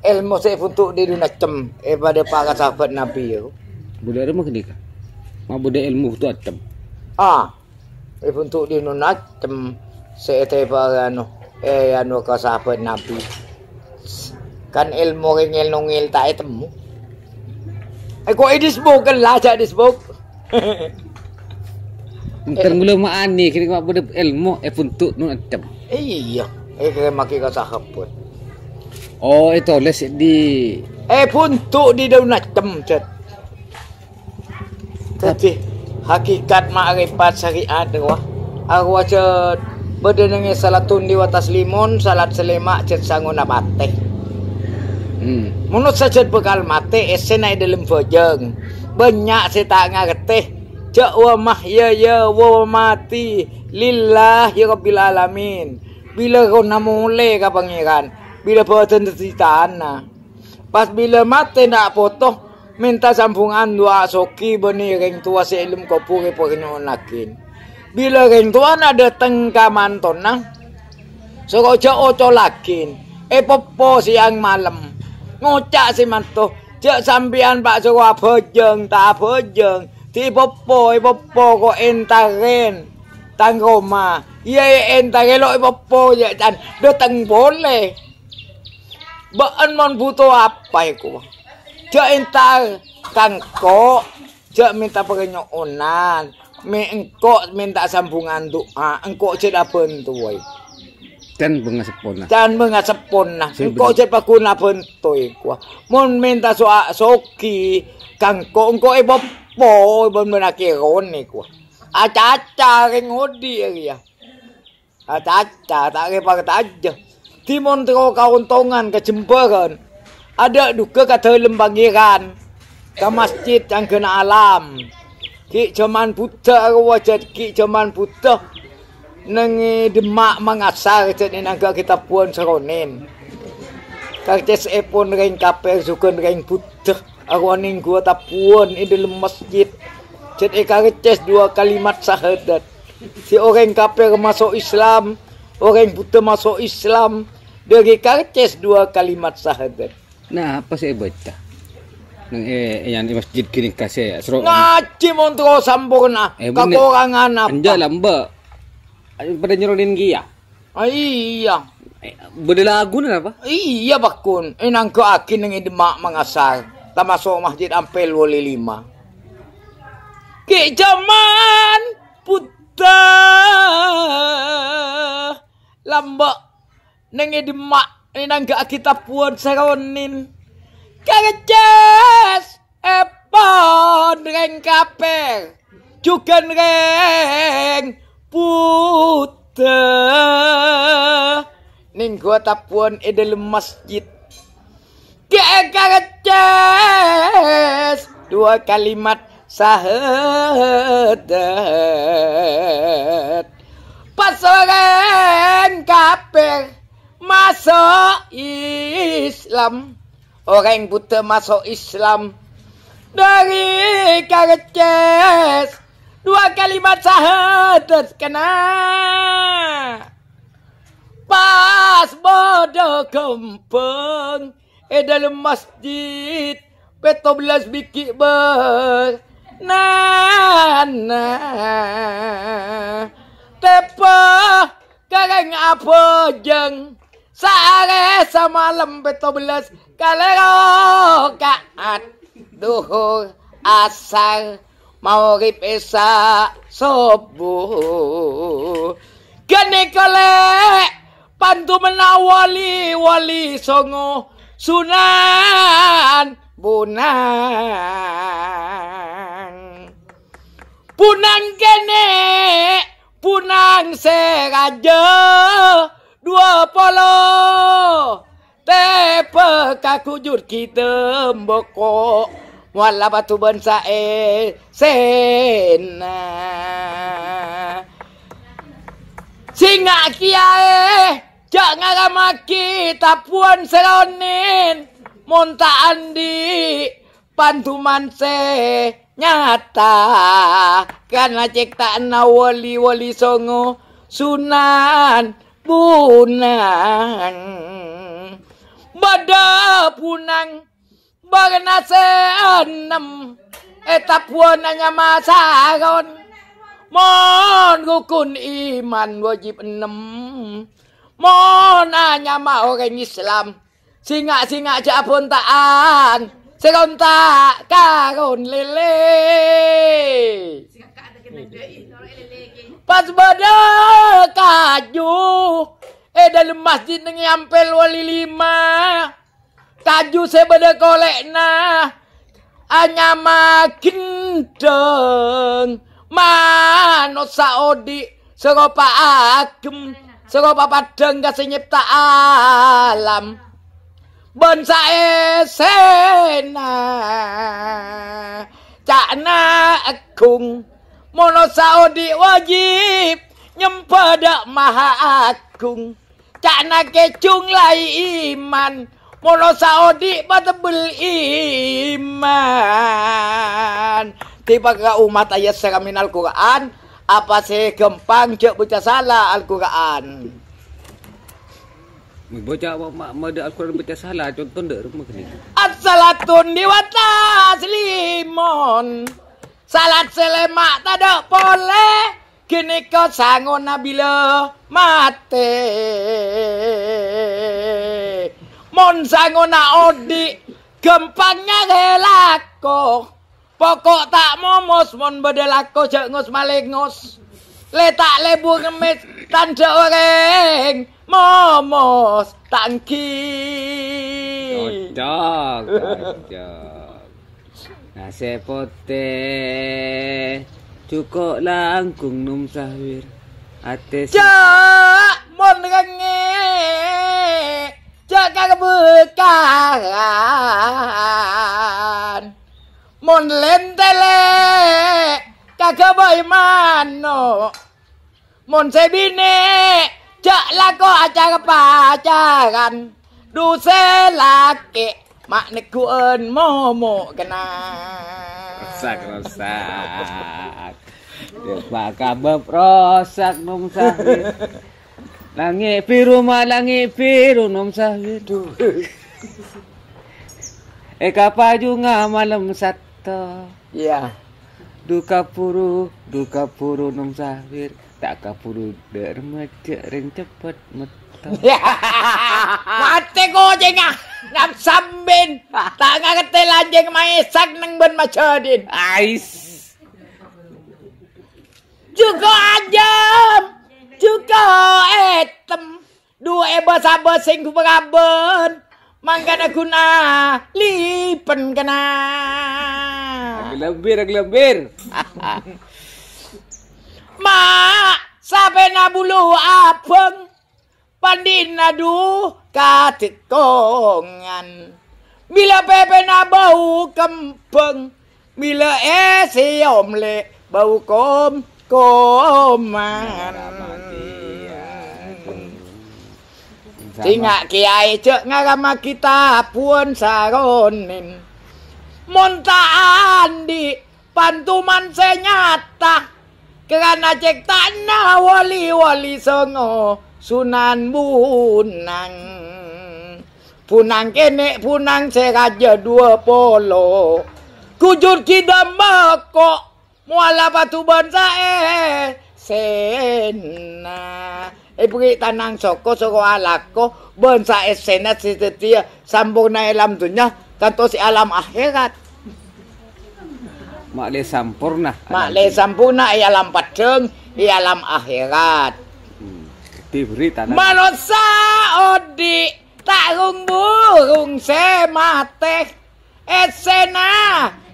ilmu saya untuk di dunia cem eh pada para sahabat nabi yo budaya ke kedika ma budaya ilmu itu cem ah eh untuk di dunia cem saya para anu eh anu ke sahabat nabi kan ilmu ngil ngil tak temu eh kok ini sebok kan lah jadi sebok Mungkin mula mak ani kira mak ilmu eh untuk nun cem eh, iya eh kira maki ke sahabat Oh itu les di Eh untuk di daun tem cet. Tapi hakikat makrifat syariat wah. Aku aja berdenenge salatun di watas limun salat selemak cet sanguna mate. Hmm. Menurut saja bekal mate esen eh, ai dalam bojeng. Banyak saya tak ngerti. Cak wa ya ya wa mati lillahi ya rabbil alamin. Bila kau namule ka pangeran, bila pertensitaan na. Pas bila mate na poto, minta sambungan dua soki beni ring tua si ilm ko puri purinoon Bila ring tua na datang ka manton na, so oco lakin. E popo siang malam, ngocak si manto, cha sambian pak so ko apojeng ta apojeng. Ti popo, e popo ko entaren, tang Roma. Iya e entaren lo e popo ya chan, datang boleh. Mbak mon butuh apa iku? Jak entar kangko, jak minta perenyonan. Me engkok minta sambungan doa, engkok cek aben tuwai. Dan mengasepona. Dan mengasepona. Engkok cek paguna bento iku. Mun minta soa soki, kangko engko e bopo, ben menakiron iku. Acaca ring odi ya. Acaca tak repar aja. Timon tro kauntongan ke Ada duka kata lembangiran. Ke masjid yang kena alam. Ki zaman buta wajah ki cuman buta. Nang demak mangasar jadi naga kita puan seronin. Kartes sepon ring kapel sukun ring buta. Arwaning gua tapuan ini dalam masjid. Jadi kartes dua kalimat sahadat. Si orang kapel masuk Islam orang buta masuk Islam dari karcis dua kalimat sahadat. Nah, apa sih baca? Nang eh yang di masjid kini kasih ya. Eh, Seru. Ngaji montro sampurna. Eh, Kekurangan apa? Anja Mbak. Eh, pada nyeronin gia. Ah, iya. Eh, Beda lagu apa? Iya bakun. Inang ko akin ng idma mangasar. Tamasok masjid ampel wali lima. Ki jaman puta lambak nang mak ni nang gak kita puan saronin kerjas epon reng kaper juga reng puter ning gua tapuan edel masjid kerjas dua kalimat sahadat pasoran kafir masuk Islam orang buta masuk Islam dari karces dua kalimat syahadat kena pas bodoh gempeng eh dalam masjid peto belas bikik ber nah, nah. tepe kering apa jeng sare sama lembet tobelas kalero kaat duhur asar mau ripesa subuh kene kole pandu menawali wali songo sunan bunang bunang kene punang segajo dua polo tepe kakujur kita mboko wala batu bensa e sena singa kiae jak ngarama kita puan seronin monta andi pantuman se, nyata karena cek tak wali wali songo sunan punan bada punang bagna Eta etap wananya saron, mon gukun iman wajib nam, mon anya mau orang islam singa singa japun taan sekontak karun lele pas bada kaju eh dalam masjid nengi ampel wali lima taju kolek kolekna hanya makin deng manut saudi seropa agem seropa padang kasih nyipta alam bên xa cakna agung, chả mono saudi wajib nyempedak maha agung cakna kecung lai iman mono saudi batebel iman tiba ke umat ayat al Quran apa sih gempang cek baca salah Al Quran Baca apa ada Al-Quran baca salah contoh ndak rumah kene. Assalatun diwata limon. Salat selemak tak boleh. Kini kau sangun nabila mate. Mon sangun na odi gempangnya helako. Pokok tak momos mon bedelako jek ngos malengos. Letak lebu ngemis tanda orang. Momos tangki. Dog, dog. Nah, sepote cukup langkung num sahir. Ate mon rengi. Cak kagebekan. Mon lentele. Kagak boy Mon sebine. Cak lako acara pacaran Duse laki Mak nekuen momo kena Rosak rosak Coba kabab rosak nom sahwi Langit biru malangi biru nom sahwi Eka paju malam satu Iya yeah duka puru duka puru nom sahwir tak kapuru dermeje ring cepet metu mate gojeng ah ngam sambin tak ngangete lanjeng maesak nang ben macadin ais juga ajam juga etem dua eba sing beraben mangkana guna lipen kena Lambir ang lambir. Ma! Sabi na bulu apeng pandinadu katikongan. Bila pepe na bau kempeng. Bila esi omle bau kom koman. Tinggak kiai cek ngarama kita puan saronin. montaan di pantuman senyata kerana cek tanah wali-wali songo sunan bunang punang kene punang seraja dua polo kujur kidam mekok muala batu bangsa eh sena eh, ibu kita tanang soko soko alako bangsa esena eh, sitetia sambung na elam dunya si alam akhirat makle sampurna makle sampurna ia alam padeng ia alam akhirat hmm. diberi tanah manusia odi tak rung burung semateh esena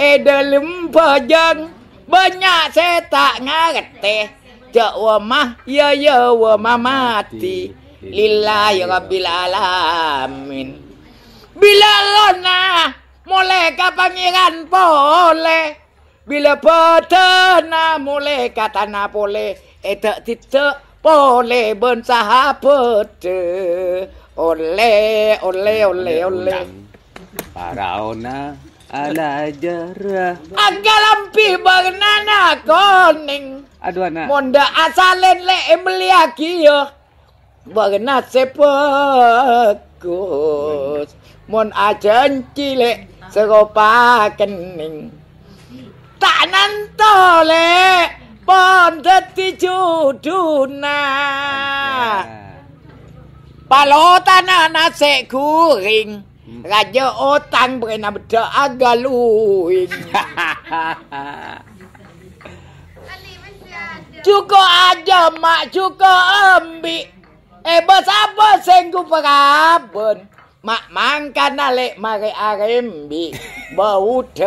edelem pejeng banyak se tak ngerti cak mah ya ya wa mati lillahi rabbil alamin Bila lona mulai ka pangeran boleh. Bila betena mulai ke tanah boleh. Edak tidak boleh bensaha bete. Oleh, oleh, oleh, oleh. Paraona ala jarah. lebih bernana koning. Aduh anak. Monda asalen le embeli aki yo. mun ajeng cilik sekopa kening tak nento le pondet di juduna palotan anak guring raja otang berena beda agaluin Cukup aja mak, cukup embi. Eh, bos apa sengku perabun? mankan ale mare arembi baute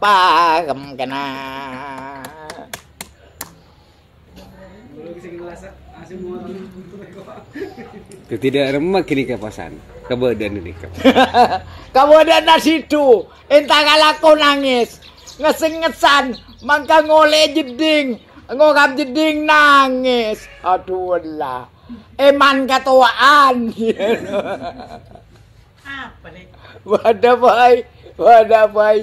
parem kena tidak remak ini kepasan kebodan ini kebadan nasi itu entah kalaku nangis ngeseng-ngesan mangka ngoleh jeding ngorap jeding nangis aduh lah eman ketuaan gitu. Apa nih? Wadah pai, wadah pai.